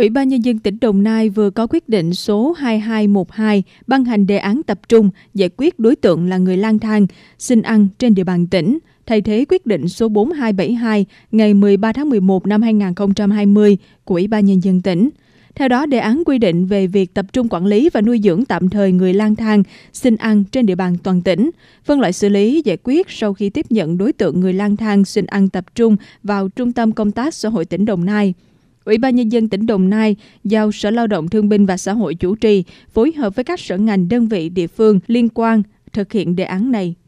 Ủy ban Nhân dân tỉnh Đồng Nai vừa có quyết định số 2212 ban hành đề án tập trung giải quyết đối tượng là người lang thang, xin ăn trên địa bàn tỉnh, thay thế quyết định số 4272 ngày 13 tháng 11 năm 2020 của Ủy ban Nhân dân tỉnh. Theo đó, đề án quy định về việc tập trung quản lý và nuôi dưỡng tạm thời người lang thang, xin ăn trên địa bàn toàn tỉnh, phân loại xử lý, giải quyết sau khi tiếp nhận đối tượng người lang thang xin ăn tập trung vào Trung tâm Công tác Xã hội tỉnh Đồng Nai – Ủy ban Nhân dân tỉnh Đồng Nai giao Sở Lao động Thương binh và Xã hội chủ trì phối hợp với các sở ngành đơn vị địa phương liên quan thực hiện đề án này.